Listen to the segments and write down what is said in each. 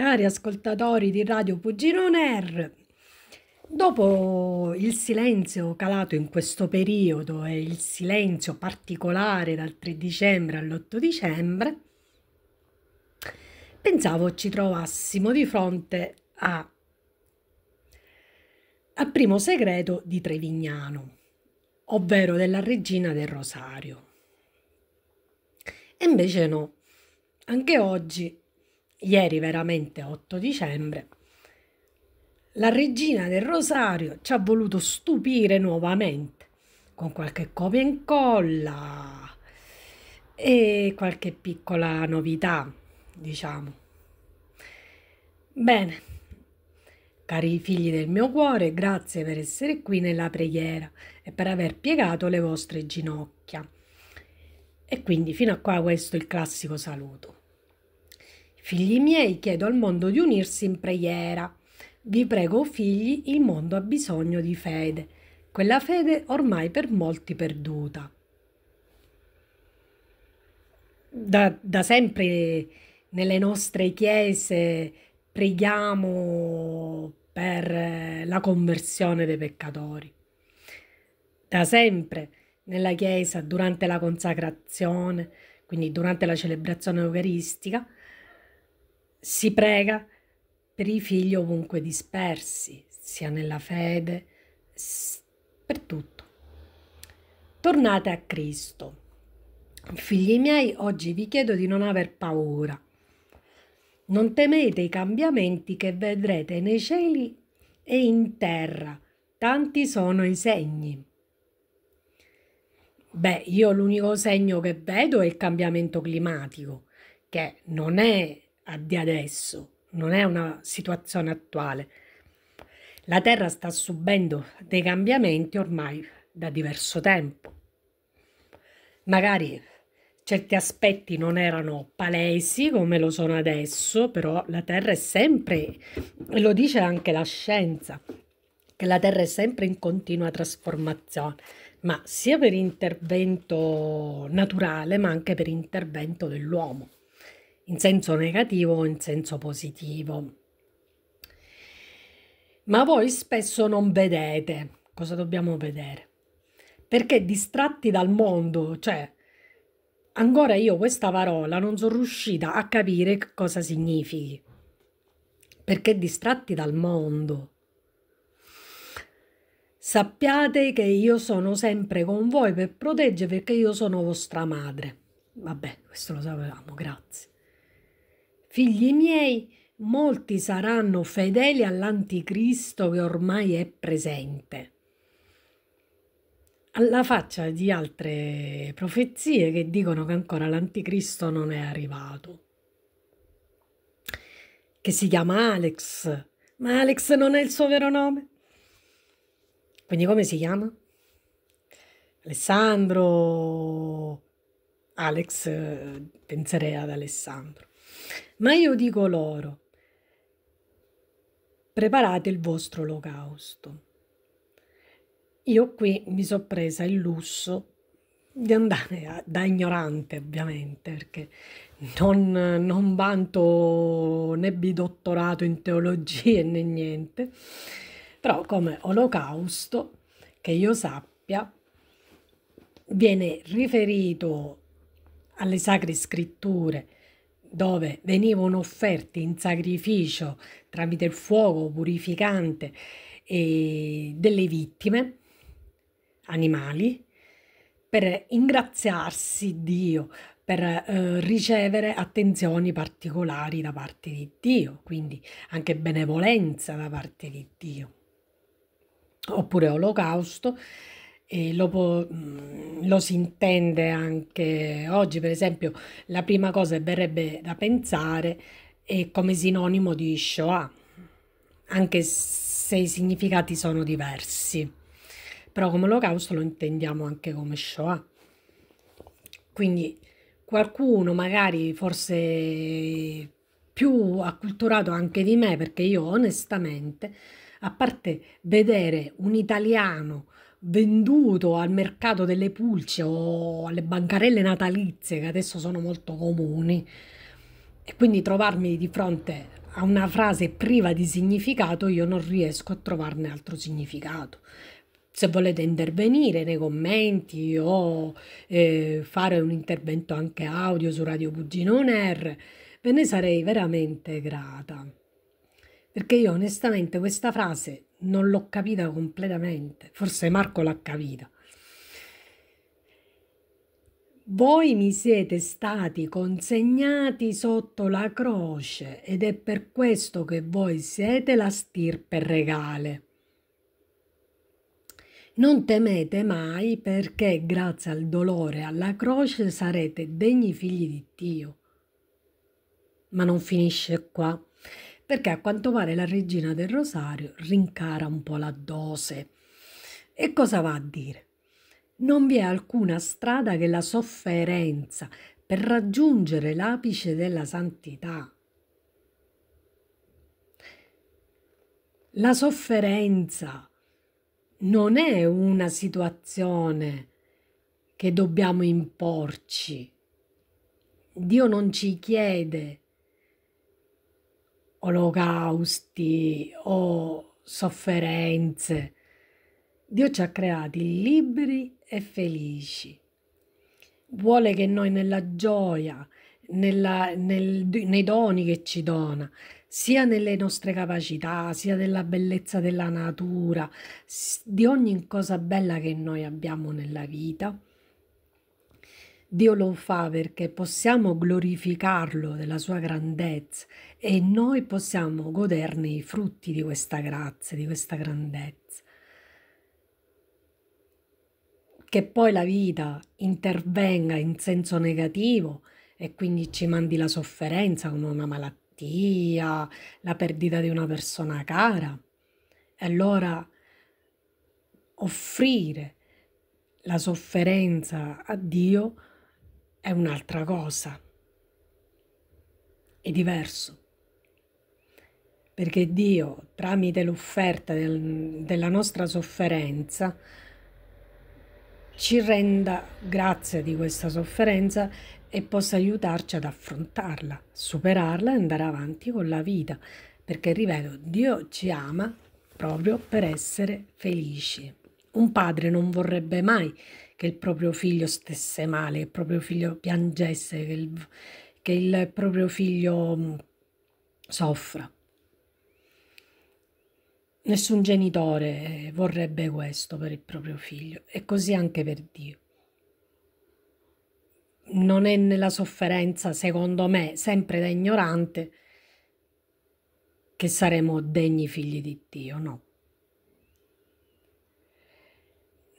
cari ascoltatori di Radio Pugilone R. Dopo il silenzio calato in questo periodo e il silenzio particolare dal 3 dicembre all'8 dicembre, pensavo ci trovassimo di fronte a, al primo segreto di Trevignano, ovvero della regina del Rosario. E invece no, anche oggi ieri veramente 8 dicembre, la regina del rosario ci ha voluto stupire nuovamente con qualche copia e incolla e qualche piccola novità, diciamo. Bene, cari figli del mio cuore, grazie per essere qui nella preghiera e per aver piegato le vostre ginocchia. E quindi fino a qua questo è il classico saluto. Figli miei, chiedo al mondo di unirsi in preghiera. Vi prego, figli, il mondo ha bisogno di fede, quella fede ormai per molti perduta. Da, da sempre nelle nostre chiese preghiamo per eh, la conversione dei peccatori. Da sempre nella chiesa, durante la consacrazione, quindi durante la celebrazione eucaristica, si prega per i figli ovunque dispersi, sia nella fede, per tutto. Tornate a Cristo. Figli miei, oggi vi chiedo di non aver paura. Non temete i cambiamenti che vedrete nei cieli e in terra. Tanti sono i segni. Beh, io l'unico segno che vedo è il cambiamento climatico, che non è di adesso, non è una situazione attuale. La Terra sta subendo dei cambiamenti ormai da diverso tempo. Magari certi aspetti non erano palesi come lo sono adesso, però la Terra è sempre, e lo dice anche la scienza, che la Terra è sempre in continua trasformazione, ma sia per intervento naturale, ma anche per intervento dell'uomo in senso negativo o in senso positivo. Ma voi spesso non vedete cosa dobbiamo vedere, perché distratti dal mondo, cioè ancora io questa parola non sono riuscita a capire cosa significhi, perché distratti dal mondo. Sappiate che io sono sempre con voi per proteggere perché io sono vostra madre. Vabbè, questo lo sapevamo, grazie. Figli miei, molti saranno fedeli all'anticristo che ormai è presente. Alla faccia di altre profezie che dicono che ancora l'anticristo non è arrivato, che si chiama Alex, ma Alex non è il suo vero nome. Quindi come si chiama? Alessandro, Alex, eh, penserei ad Alessandro. Ma io dico loro, preparate il vostro olocausto. Io qui mi sono presa il lusso di andare a, da ignorante ovviamente perché non, non vanto né bidottorato in teologia né niente però come olocausto che io sappia viene riferito alle sacre scritture dove venivano offerti in sacrificio tramite il fuoco purificante eh, delle vittime, animali, per ingraziarsi Dio, per eh, ricevere attenzioni particolari da parte di Dio, quindi anche benevolenza da parte di Dio. Oppure olocausto e lo, può, mm, lo, si intende anche oggi, per esempio, la prima cosa che verrebbe da pensare è come sinonimo di Shoah, anche se i significati sono diversi. Però come olocausto lo intendiamo anche come Shoah. Quindi qualcuno magari forse più acculturato anche di me, perché io onestamente, a parte vedere un italiano venduto al mercato delle pulce o alle bancarelle natalizie che adesso sono molto comuni e quindi trovarmi di fronte a una frase priva di significato io non riesco a trovarne altro significato se volete intervenire nei commenti o eh, fare un intervento anche audio su Radio Pugino Air, ve ne sarei veramente grata. Perché io onestamente questa frase non l'ho capita completamente, forse Marco l'ha capita. Voi mi siete stati consegnati sotto la croce ed è per questo che voi siete la stirpe regale. Non temete mai perché grazie al dolore e alla croce sarete degni figli di Dio. Ma non finisce qua perché a quanto pare la regina del rosario rincara un po' la dose. E cosa va a dire? Non vi è alcuna strada che la sofferenza per raggiungere l'apice della santità. La sofferenza non è una situazione che dobbiamo imporci. Dio non ci chiede olocausti o sofferenze. Dio ci ha creati liberi e felici. Vuole che noi nella gioia, nella, nel, nei doni che ci dona, sia nelle nostre capacità, sia della bellezza della natura, di ogni cosa bella che noi abbiamo nella vita, Dio lo fa perché possiamo glorificarlo della sua grandezza e noi possiamo goderne i frutti di questa grazia, di questa grandezza. Che poi la vita intervenga in senso negativo e quindi ci mandi la sofferenza come una malattia, la perdita di una persona cara. E allora offrire la sofferenza a Dio è un'altra cosa, è diverso. Perché Dio, tramite l'offerta del, della nostra sofferenza, ci renda grazia di questa sofferenza e possa aiutarci ad affrontarla, superarla e andare avanti con la vita. Perché, ripeto, Dio ci ama proprio per essere felici. Un padre non vorrebbe mai che il proprio figlio stesse male, che il proprio figlio piangesse, che il, che il proprio figlio mm, soffra. Nessun genitore vorrebbe questo per il proprio figlio e così anche per Dio. Non è nella sofferenza, secondo me, sempre da ignorante, che saremo degni figli di Dio, no.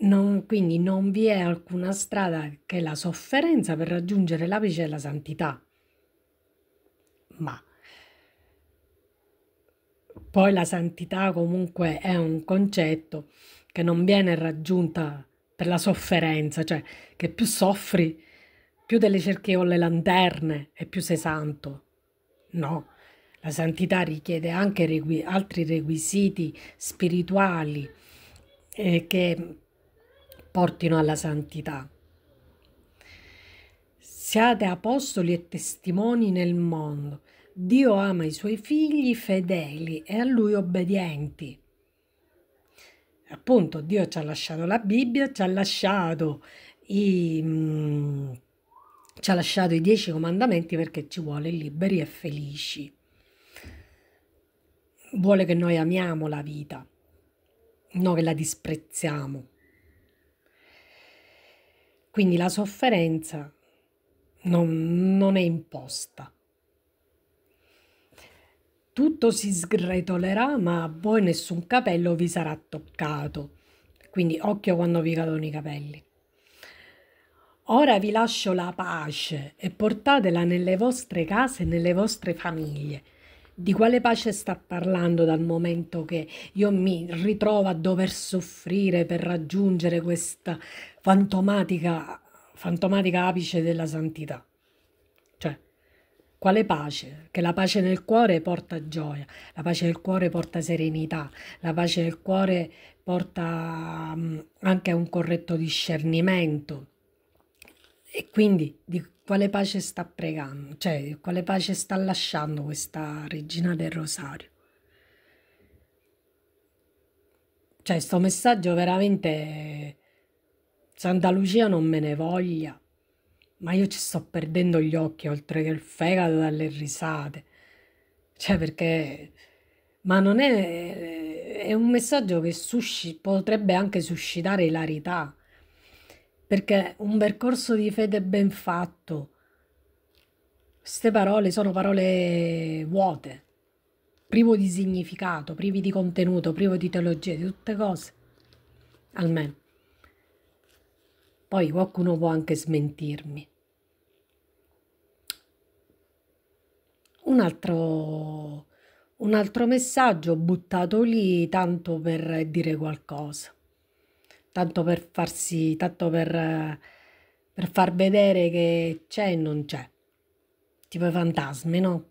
Non- quindi non vi è alcuna strada che la sofferenza per raggiungere l'apice della santità. Ma poi la santità comunque è un concetto che non viene raggiunta per la sofferenza, cioè che più soffri, più delle cerchie o le lanterne e più sei santo. No, la santità richiede anche requi- altri requisiti spirituali eh, che portino alla santità. Siate apostoli e testimoni nel mondo. Dio ama i suoi figli fedeli e a lui obbedienti. Appunto, Dio ci ha lasciato la Bibbia, ci ha lasciato i, mm, ci ha lasciato i dieci comandamenti perché ci vuole liberi e felici. Vuole che noi amiamo la vita, non che la disprezziamo. Quindi la sofferenza non, non è imposta. Tutto si sgretolerà, ma a voi nessun capello vi sarà toccato. Quindi occhio quando vi cadono i capelli. Ora vi lascio la pace e portatela nelle vostre case e nelle vostre famiglie. Di quale pace sta parlando dal momento che io mi ritrovo a dover soffrire per raggiungere questa fantomatica, fantomatica apice della santità? Cioè, quale pace? Che la pace nel cuore porta gioia, la pace nel cuore porta serenità, la pace nel cuore porta mm, anche a un corretto discernimento e quindi di quale pace sta pregando, cioè quale pace sta lasciando questa regina del rosario. Cioè, sto messaggio veramente Santa Lucia non me ne voglia, ma io ci sto perdendo gli occhi oltre che il fegato dalle risate. Cioè, perché ma non è, è un messaggio che susci, potrebbe anche suscitare ilarità perché un percorso di fede ben fatto, queste parole sono parole vuote, privo di significato, privi di contenuto, privo di teologia, di tutte cose, almeno. Poi qualcuno può anche smentirmi. Un altro, un altro messaggio buttato lì tanto per dire qualcosa tanto per farsi, tanto per, per far vedere che c'è e non c'è, tipo i fantasmi, no?